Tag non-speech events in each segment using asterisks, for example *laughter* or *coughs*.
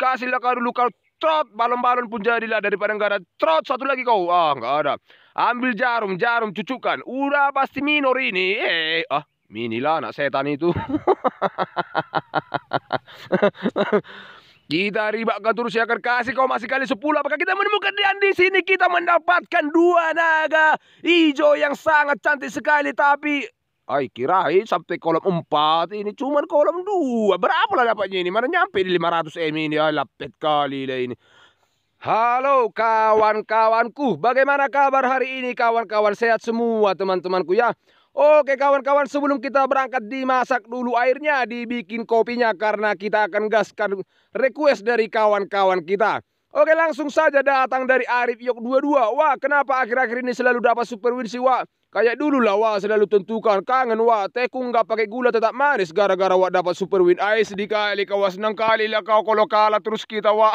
kasihlah dulu kau trot balon-balon pun jadilah daripada enggak ada trot satu lagi kau ah enggak ada ambil jarum jarum cucukan udah pasti minor ini eh ah minilah anak setan itu *laughs* Kita ribakkan terus ya kasih kau masih kali sepuluh apakah kita menemukan dan di sini kita mendapatkan dua naga hijau yang sangat cantik sekali tapi Ay, kirain sampai kolom empat ini cuman kolom dua Berapa lah dapatnya ini? Mana nyampe di 500 M ini? Ay, ah, lapet kali lah ini. Halo kawan-kawanku, bagaimana kabar hari ini kawan-kawan sehat semua teman-temanku ya? Oke kawan-kawan sebelum kita berangkat dimasak dulu airnya, dibikin kopinya karena kita akan gaskan request dari kawan-kawan kita. Oke langsung saja datang dari Arif Yok 22. Wah kenapa akhir-akhir ini selalu dapat super win sih wah? Kayak dulu lah wah selalu tentukan kangen wah tekung nggak pakai gula tetap manis gara-gara wah dapat super win ice dikali kau senang kali lah kau kalau kalah terus kita wah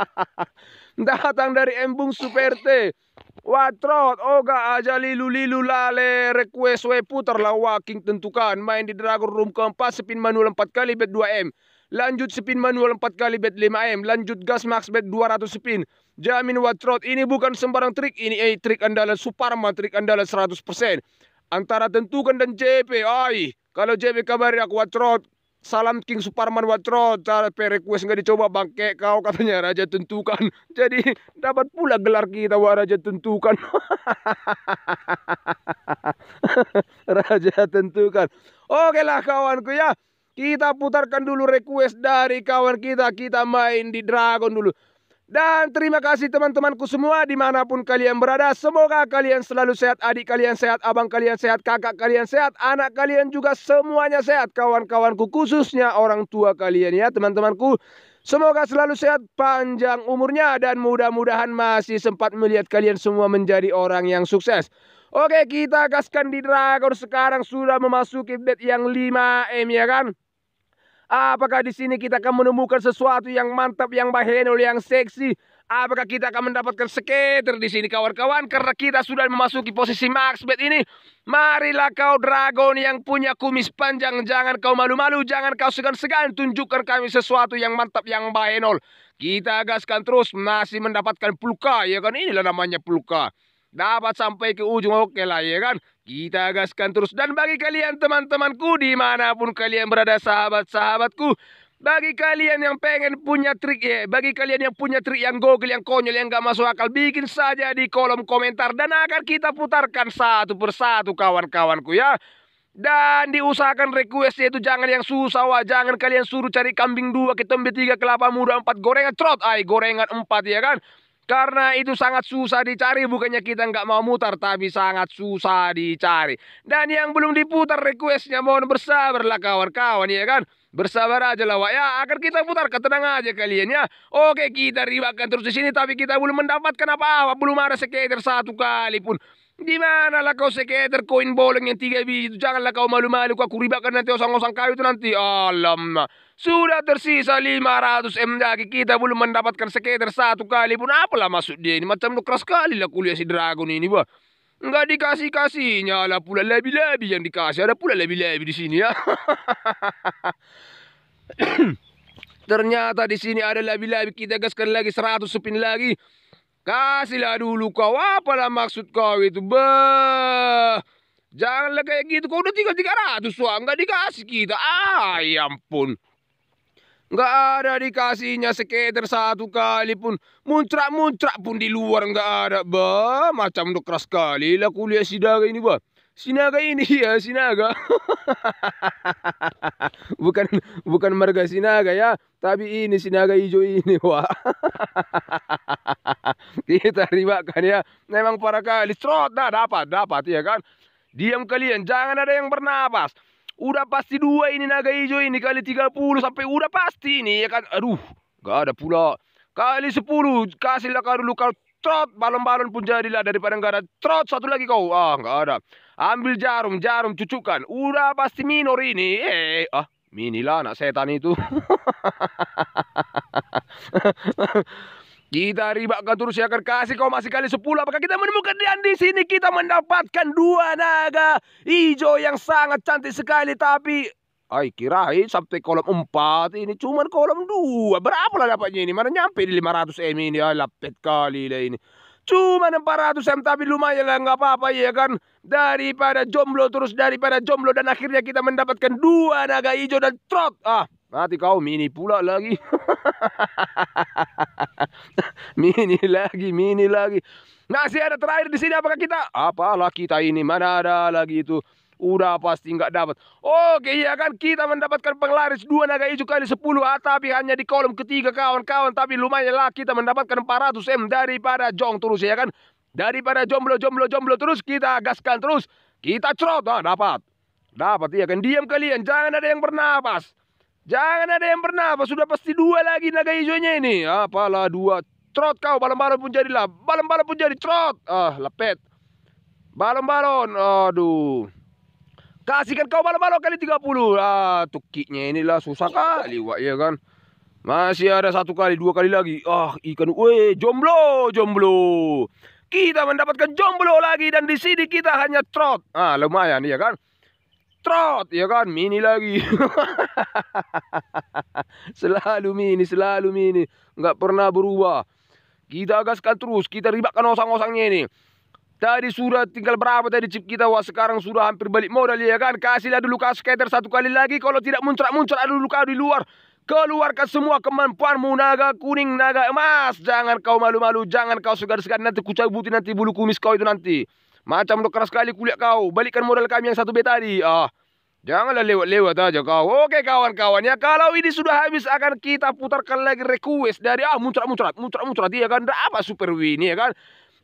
*laughs* datang dari embung super T. Watrot, oga aja lilu lilu lale request we putar lah king tentukan main di Dragon Room keempat spin manual empat kali bet dua m lanjut spin manual 4 kali bet 5 m lanjut gas max bet 200 spin jamin watrot ini bukan sembarang trik ini eh, trik andalan Suparman trik andalan 100% antara tentukan dan JP ay kalau JP kabari aku watrot Salam King Suparman Watro cara request nggak dicoba bangke kau katanya Raja Tentukan *laughs* Jadi dapat pula gelar kita wah Raja Tentukan *laughs* Raja Tentukan Oke lah kawanku ya kita putarkan dulu request dari kawan kita. Kita main di Dragon dulu. Dan terima kasih teman-temanku semua dimanapun kalian berada. Semoga kalian selalu sehat, adik kalian sehat, abang kalian sehat, kakak kalian sehat, anak kalian juga semuanya sehat. Kawan-kawanku khususnya orang tua kalian ya teman-temanku. Semoga selalu sehat panjang umurnya dan mudah-mudahan masih sempat melihat kalian semua menjadi orang yang sukses. Oke kita gaskan di Dragon sekarang sudah memasuki bed yang 5M ya kan Apakah di sini kita akan menemukan sesuatu yang mantap, yang bahenol, yang seksi? Apakah kita akan mendapatkan skater di sini kawan-kawan? Karena kita sudah memasuki posisi max bet ini. Marilah kau dragon yang punya kumis panjang. Jangan kau malu-malu, jangan kau segan-segan. Tunjukkan kami sesuatu yang mantap, yang bahenol. Kita gaskan terus, masih mendapatkan pulka. Ya kan inilah namanya pulka. Dapat sampai ke ujung oke lah ya kan. Kita gaskan terus. Dan bagi kalian teman-temanku dimanapun kalian berada sahabat-sahabatku. Bagi kalian yang pengen punya trik ya, bagi kalian yang punya trik yang gogel, yang konyol, yang gak masuk akal, bikin saja di kolom komentar dan akan kita putarkan satu persatu kawan-kawanku ya. Dan diusahakan requestnya itu jangan yang susah wah, jangan kalian suruh cari kambing dua, ketombe tiga, kelapa muda empat, gorengan trot, ay gorengan empat ya kan. Karena itu sangat susah dicari, bukannya kita nggak mau mutar, tapi sangat susah dicari. Dan yang belum diputar requestnya mohon bersabarlah kawan-kawan ya kan. Bersabar aja lah Wak ya, akan kita putar ketenang aja kalian ya. Oke kita ribakan terus di sini tapi kita belum mendapatkan apa-apa, belum ada skater satu kali pun. Gimana lah kau sekedar koin inbolong yang tiga biji itu Janganlah kau malu-malu kau kuribakan nanti osang-osang kayu itu nanti Alamak Sudah tersisa 500 M lagi Kita belum mendapatkan sekedar satu kali pun Apalah maksud dia ini Macam lu keras kali lah kuliah si Dragon ini Wah. Enggak dikasih-kasihnya lah pula lebih-lebih yang dikasih Ada pula lebih-lebih di sini ya *coughs* Ternyata di sini ada lebih-lebih Kita gaskan lagi 100 spin lagi Kasihlah dulu kau apalah maksud kau itu be. Janganlah kayak gitu kau udah tinggal 300 wah nggak dikasih kita. Ah ya ampun. Nggak ada dikasihnya sekitar satu kali pun. Muncrak-muncrak pun di luar nggak ada be. Macam udah keras kali lah kuliah si Daga ini Si Sinaga ini *laughs* ya Sinaga. *laughs* bukan bukan marga Sinaga ya, tapi ini Sinaga hijau ini *laughs* wah kita *laughs* ribakan ya memang para kali trot, dah dapat dapat ya kan diam kalian jangan ada yang bernapas udah pasti dua ini naga hijau ini kali 30 sampai udah pasti ini ya kan aduh gak ada pula kali 10 kasihlah kau dulu kau trot balon-balon pun jadilah daripada enggak ada trot satu lagi kau ah nggak ada ambil jarum jarum cucukan udah pasti minor ini eh ah minilah anak setan itu *laughs* Kita riba terus ya akan kasih kau masih kali sepuluh. apakah kita menemukan dan di sini kita mendapatkan dua naga hijau yang sangat cantik sekali tapi Ay, kirain sampai kolom empat ini cuman kolom dua. Berapa lah dapatnya ini? Mana nyampe di ratus M ini? Ay, lapet kali lah ini. Cuman ratus M tapi lumayan lah nggak apa-apa ya kan. Daripada jomblo terus daripada jomblo dan akhirnya kita mendapatkan dua naga hijau dan trot. Ah, Mati kau mini pula lagi. *laughs* mini lagi, mini lagi. Masih nah, ada terakhir di sini apakah kita? Apalah kita ini mana ada lagi itu. Udah pasti nggak dapat. Oke ya kan kita mendapatkan penglaris dua naga hijau kali 10 ah, tapi hanya di kolom ketiga kawan-kawan tapi lumayan lah kita mendapatkan 400 M daripada jong terus ya kan. Daripada jomblo jomblo jomblo terus kita gaskan terus. Kita cerot ah, dapat. Dapat iya kan diam kalian jangan ada yang bernapas. Jangan ada yang pernah, apa sudah pasti dua lagi naga hijaunya ini. Apalah dua, trot kau balon-balon pun jadilah, balon-balon pun jadi trot. Ah, lepet. Balon-balon, aduh. Kasihkan kau balon-balon kali 30. Ah, tukiknya inilah susah kali, wak ya kan. Masih ada satu kali, dua kali lagi. Ah, ikan, weh, jomblo, jomblo. Kita mendapatkan jomblo lagi dan di sini kita hanya trot. Ah, lumayan, ya kan trot ya kan mini lagi *laughs* selalu mini selalu mini nggak pernah berubah kita gaskan terus kita ribakkan osang-osangnya ini tadi sudah tinggal berapa tadi chip kita wah sekarang sudah hampir balik modal ya kan kasihlah dulu skater satu kali lagi kalau tidak muncrat-muncrat dulu kau di luar keluarkan semua kemampuanmu naga kuning naga emas jangan kau malu-malu jangan kau segar-segar nanti kucak nanti bulu kumis kau itu nanti Macam lu keras sekali kulit kau. Balikan modal kami yang satu B tadi. Ah, Janganlah lewat-lewat aja kau. Oke kawan-kawan ya. Kalau ini sudah habis akan kita putarkan lagi request dari ah muncrat-muncrat. Muncrat-muncrat ya kan. Apa super win ya kan.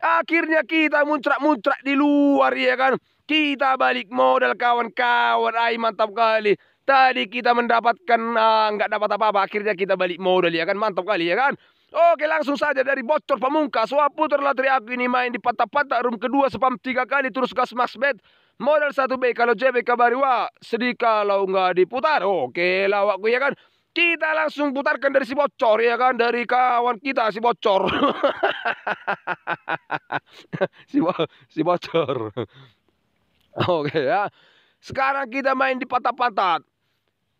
Akhirnya kita muncrat-muncrat di luar ya kan. Kita balik modal kawan-kawan. Ay mantap kali. Tadi kita mendapatkan ah, nggak ah, dapat apa-apa. Akhirnya kita balik modal ya kan. Mantap kali ya kan. Oke langsung saja dari bocor pamungkas Wah putarlah aku ini main di patah-patah room kedua sepam tiga kali terus gas max bet Modal 1B kalau kabari Bariwa sedih kalau nggak diputar Oke lawak gue ya kan kita langsung putarkan dari si bocor ya kan dari kawan kita si bocor *laughs* si, bo si bocor *laughs* oke ya sekarang kita main di patah-patah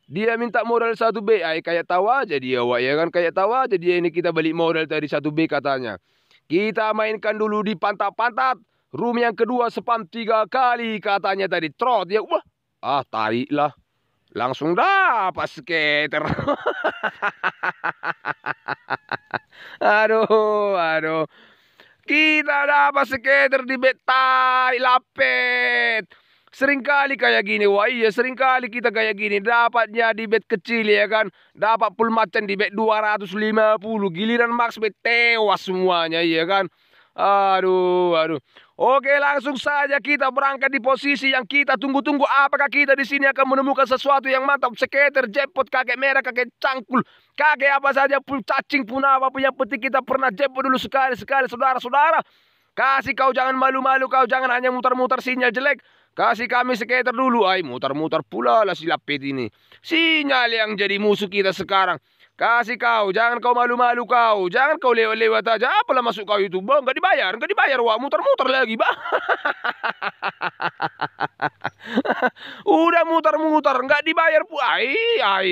dia minta modal 1B, ay kayak tawa, aja dia wak ya kan kayak tawa, aja dia ini kita balik modal dari 1B katanya. Kita mainkan dulu di pantat-pantat. Room yang kedua spam tiga kali katanya tadi trot ya. Wah, ah tariklah. Langsung dapat skater. *laughs* aduh, aduh. Kita dapat skater di betai lapet. Seringkali kayak gini, wah iya seringkali kita kayak gini. Dapatnya di bet kecil ya kan. Dapat pul macan di bet 250. Giliran max bet tewas semuanya ya kan. Aduh, aduh. Oke, langsung saja kita berangkat di posisi yang kita tunggu-tunggu. Apakah kita di sini akan menemukan sesuatu yang mantap? Skater, jackpot, kakek merah, kakek cangkul, kakek apa saja, pun cacing, pun apa pun yang penting kita pernah jackpot dulu sekali-sekali, saudara-saudara. Kasih kau jangan malu-malu, kau jangan hanya mutar-mutar sinyal jelek kasih kami skater dulu ay muter-muter pula lah si lapit ini. Sinyal yang jadi musuh kita sekarang. kasih kau, jangan kau malu-malu kau. Jangan kau lewat-lewat aja. Apalah masuk kau itu bang. Gak dibayar, gak dibayar. Wah, Muter-muter lagi bang. *laughs* Udah muter-muter, gak dibayar. Ay, ay.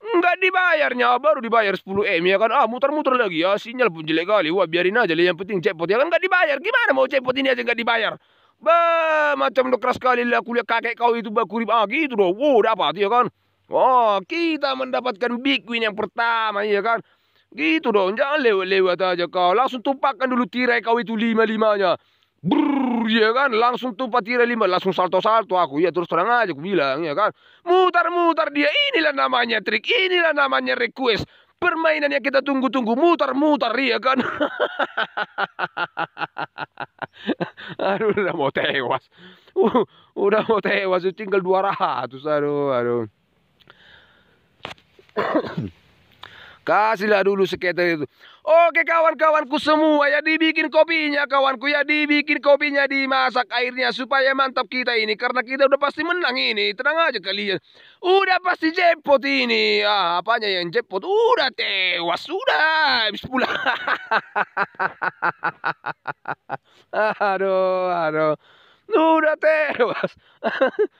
Enggak dibayarnya, baru dibayar 10M ya kan. Ah, muter-muter lagi ya, sinyal pun jelek kali. Wah, biarin aja lah yang penting cepot ya kan enggak dibayar. Gimana mau cepot ini aja enggak dibayar? Bah, macam udah keras sekali lah kuliah kakek kau itu bakurip. Ah, gitu dong. Wow, dapat ya kan. Oh, kita mendapatkan big win yang pertama ya kan. Gitu dong, jangan lewat-lewat aja kau. Langsung tumpahkan dulu tirai kau itu lima-limanya. Brrrr, ya kan, langsung tumpah tirai lima, langsung salto-salto aku, ya terus terang aja aku bilang, ya kan. Mutar-mutar dia, inilah namanya trik, inilah namanya request. Permainan yang kita tunggu-tunggu, mutar-mutar, ya kan. *laughs* *laughs* aduh udah mau tewas uh, udah mau tewas tinggal 200 aduh aduh *coughs* Kasihlah dulu sekitar itu. Oke kawan-kawanku semua ya dibikin kopinya kawanku ya dibikin kopinya dimasak airnya supaya mantap kita ini karena kita udah pasti menang ini tenang aja kalian udah pasti jackpot ini ah, apanya yang jackpot udah tewas sudah habis pulang *laughs* aduh aduh sudah tewas *laughs*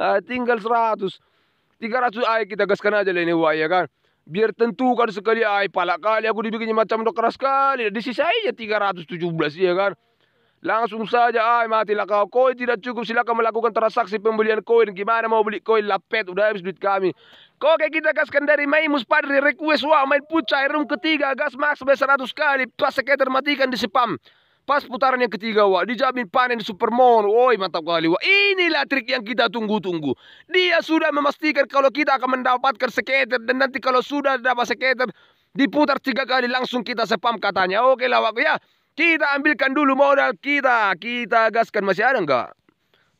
ah, tinggal 100 300 air kita gaskan aja ini wah ya kan biar tentukan sekali air palak kali aku dibikinnya macam dok keras kali sisa aja 317 ya kan langsung saja ay matilah kau koin tidak cukup silakan melakukan transaksi pembelian koin gimana mau beli koin lapet udah habis duit kami Kok kayak kita gaskan dari Maimus Padri request wah main pucai room ketiga gas max sampai 100 kali pas sekitar matikan di spam Pas putaran yang ketiga, Wak, dijamin panen di Supermoon. Woi, mantap kali, Wak. Inilah trik yang kita tunggu-tunggu. Dia sudah memastikan kalau kita akan mendapatkan skater. Dan nanti kalau sudah dapat skater, diputar tiga kali langsung kita sepam katanya. Oke lah, Wak, ya. Kita ambilkan dulu modal kita. Kita gaskan. Masih ada enggak?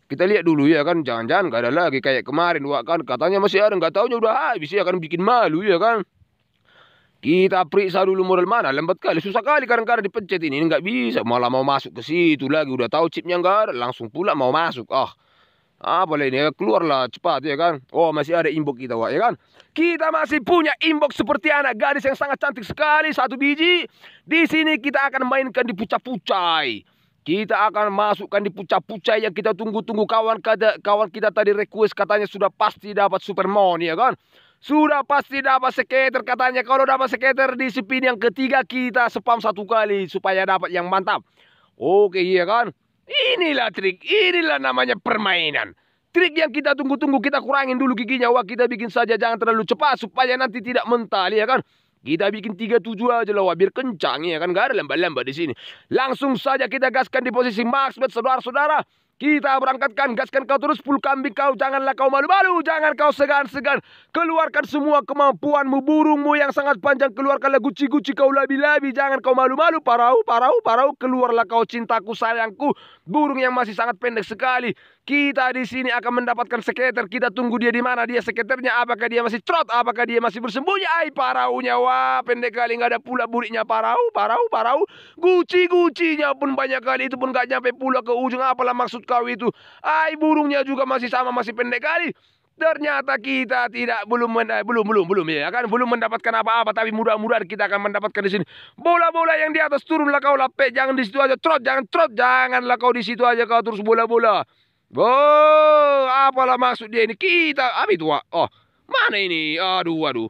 Kita lihat dulu ya kan. Jangan-jangan nggak ada lagi kayak kemarin, Wak, kan. Katanya masih ada. Nggak tahunya udah habis ya kan. Bikin malu ya kan. Kita periksa dulu model mana. Lambat kali. Susah kali kadang-kadang dipencet ini. Nggak bisa. Malah mau masuk ke situ lagi. Udah tahu chipnya nggak ada. Langsung pula mau masuk. Ah. Apa ah, ini? Keluarlah cepat ya kan. Oh masih ada inbox kita Wak ya kan. Kita masih punya inbox seperti anak gadis yang sangat cantik sekali. Satu biji. Di sini kita akan mainkan di pucah-pucai. Kita akan masukkan di pucah pucai yang kita tunggu-tunggu kawan kawan kita tadi request katanya sudah pasti dapat supermon ya kan. Sudah pasti dapat skater katanya. Kalau dapat skater di spin yang ketiga kita spam satu kali supaya dapat yang mantap. Oke iya kan? Inilah trik, inilah namanya permainan. Trik yang kita tunggu-tunggu kita kurangin dulu giginya. Wah kita bikin saja jangan terlalu cepat supaya nanti tidak mental ya kan? Kita bikin tiga tujuh aja lah wabir biar kencang ya kan. Gak ada lembah-lembah di sini. Langsung saja kita gaskan di posisi max saudara-saudara. Kita berangkatkan, gaskan kau terus, pul kambing kau, janganlah kau malu-malu, jangan kau segan-segan. Keluarkan semua kemampuanmu, burungmu yang sangat panjang, keluarkanlah guci-guci kau labi-labi, jangan kau malu-malu, parau, parau, parau, keluarlah kau cintaku, sayangku, burung yang masih sangat pendek sekali. Kita di sini akan mendapatkan skater. Kita tunggu dia di mana dia skaternya. Apakah dia masih trot? Apakah dia masih bersembunyi? Ai paraunya wah pendek kali nggak ada pula buriknya parau, parau, parau. Guci gucinya pun banyak kali itu pun gak nyampe pula ke ujung. Apalah maksud kau itu? Ai burungnya juga masih sama masih pendek kali. Ternyata kita tidak belum eh, belum belum belum ya kan belum mendapatkan apa-apa tapi mudah-mudahan kita akan mendapatkan di sini. Bola-bola yang di atas turunlah kau lape jangan di situ aja trot jangan trot janganlah kau di situ aja kau terus bola-bola. Boh, apalah maksud dia ini? Kita, apa itu? Oh, mana ini? Aduh, aduh.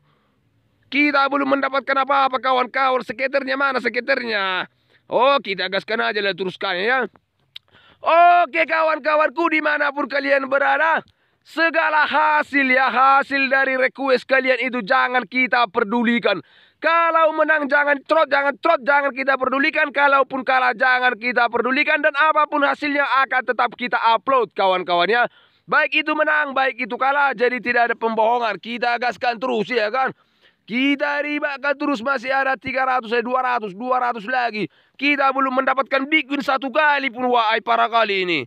Kita belum mendapatkan apa-apa kawan-kawan. Seketernya mana seketernya? Oh, kita gaskan aja lah teruskan ya. Oke kawan-kawanku dimanapun kalian berada. Segala hasil ya, hasil dari request kalian itu jangan kita pedulikan. Kalau menang jangan trot, jangan trot, jangan kita pedulikan. Kalaupun kalah jangan kita pedulikan. Dan apapun hasilnya akan tetap kita upload kawan-kawannya. Baik itu menang, baik itu kalah. Jadi tidak ada pembohongan. Kita gaskan terus ya kan. Kita ribakan terus masih ada 300, 200, 200 lagi. Kita belum mendapatkan big win satu kali pun. Wahai para kali ini.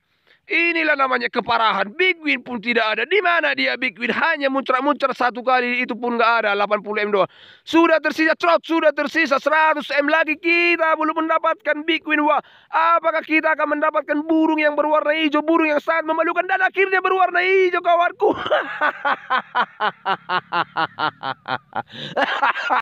Inilah namanya keparahan. Big Win pun tidak ada. Di mana dia Big Win? Hanya muncrat-muncrat satu kali itu pun nggak ada. 80 M doang. Sudah tersisa trot, sudah tersisa 100 M lagi. Kita belum mendapatkan Big Win. Wah, apakah kita akan mendapatkan burung yang berwarna hijau, burung yang sangat memalukan dan akhirnya berwarna hijau kawanku? *laughs*